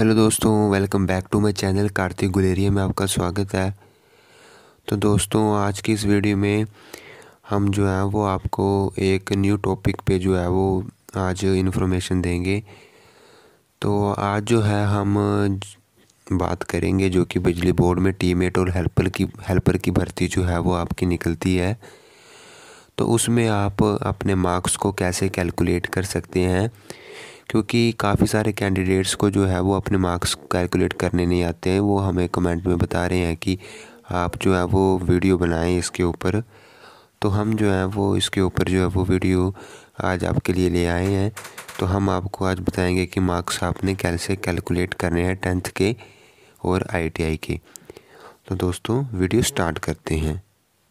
hello दोस्तों welcome back to my channel Kartik Guleria में आपका स्वागत है तो दोस्तों आज की इस वीडियो में हम जो है वो आपको एक न्यू टॉपिक पे जो है वो आज इन्फॉर्मेशन देंगे तो आज जो है हम बात करेंगे जो कि बिजली बोर्ड में टीमेट और हेल्पर की हेल्पर की भर्ती जो है वो आपकी निकलती है तो उसमें आप अपने मार्क्स को कैसे कैलकुलेट कर सकते हैं क्योंकि काफ़ी सारे कैंडिडेट्स को जो है वो अपने मार्क्स कैलकुलेट करने नहीं आते हैं वो हमें कमेंट में बता रहे हैं कि आप जो है वो वीडियो बनाएं इसके ऊपर तो हम जो है वो इसके ऊपर जो है वो वीडियो आज आपके लिए ले आए हैं तो हम आपको आज बताएंगे कि मार्क्स आपने कैसे कैलकुलेट करने हैं टेंथ के और आईटीआई के तो दोस्तों वीडियो स्टार्ट करते हैं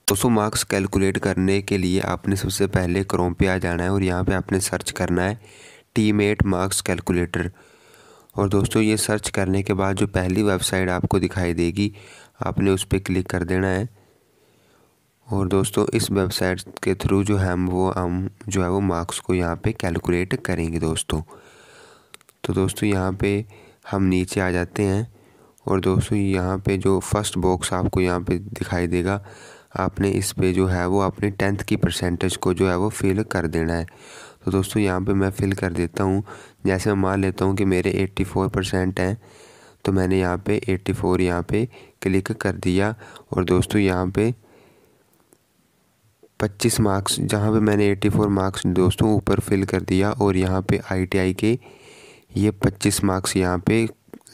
दोस्तों मार्क्स कैलकुलेट करने के लिए आपने सबसे पहले क्रोम पे आ जाना है और यहाँ पे आपने सर्च करना है टीमेट मार्क्स कैलकुलेटर और दोस्तों ये सर्च करने के बाद जो पहली वेबसाइट आपको दिखाई देगी आपने उस पर क्लिक कर देना है और दोस्तों इस वेबसाइट के थ्रू जो है वो हम जो है वो मार्क्स को यहाँ पे कैलकुलेट करेंगे दोस्तों तो दोस्तों यहाँ पे हम नीचे आ जाते हैं और दोस्तों यहाँ पे जो फर्स्ट बॉक्स आपको यहाँ पे दिखाई देगा आपने इस पे जो है वो अपने टेंथ की परसेंटेज को जो है वो फिल कर देना है तो दोस्तों यहाँ पे मैं फिल कर देता हूँ जैसे मैं मान लेता हूँ कि मेरे 84 परसेंट हैं तो मैंने यहाँ पे 84 फोर यहाँ पर क्लिक कर दिया और दोस्तों यहाँ पे 25 मार्क्स जहाँ पे मैंने 84 मार्क्स दोस्तों ऊपर फिल कर दिया और यहाँ पे आईटीआई के ये 25 मार्क्स यहाँ पे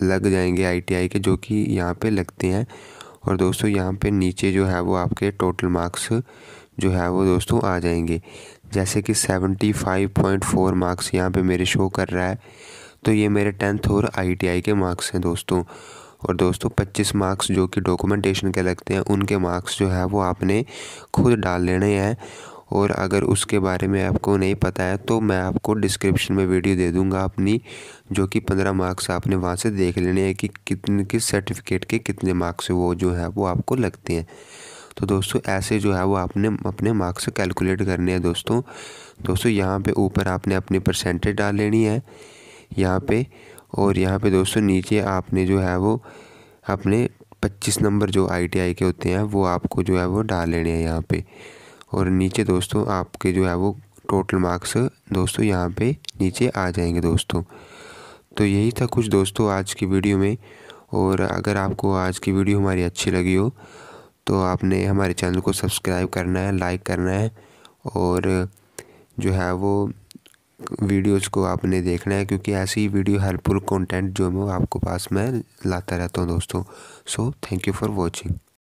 लग जाएंगे आईटीआई के जो कि यहाँ पे लगते हैं और दोस्तों यहाँ पे नीचे जो है वो आपके टोटल मार्क्स जो है वो दोस्तों आ जाएंगे जैसे कि 75.4 मार्क्स यहाँ पे मेरे शो कर रहा है तो ये मेरे टेंथ और आईटीआई के मार्क्स हैं दोस्तों और दोस्तों 25 मार्क्स जो कि डॉक्यूमेंटेशन के लगते हैं उनके मार्क्स जो है वो आपने खुद डाल लेने हैं और अगर उसके बारे में आपको नहीं पता है तो मैं आपको डिस्क्रिप्शन में वीडियो दे दूंगा अपनी जो कि पंद्रह मार्क्स आपने वहाँ से देख लेने हैं कि कितने किस सर्टिफिकेट के कितने मार्क्स वो जो है वो आपको लगते हैं तो दोस्तों ऐसे जो है वो आपने अपने मार्क्स कैलकुलेट करने हैं दोस्तों दोस्तों यहाँ पे ऊपर आपने अपनी परसेंटेज डाल लेनी है यहाँ पे और यहाँ पे दोस्तों नीचे आपने जो है वो अपने पच्चीस नंबर जो आईटीआई के होते हैं वो आपको जो है वो डाल लेने हैं यहाँ पे और नीचे दोस्तों आपके जो है वो टोटल मार्क्स दोस्तों यहाँ पे नीचे आ जाएंगे दोस्तों तो यही था कुछ दोस्तों आज की वीडियो में और अगर आपको आज की वीडियो हमारी अच्छी लगी हो तो आपने हमारे चैनल को सब्सक्राइब करना है लाइक करना है और जो है वो वीडियोस को आपने देखना है क्योंकि ऐसी ही वीडियो हेल्पफुल कंटेंट जो मैं आपको पास में लाता रहता हूँ दोस्तों so thank you for watching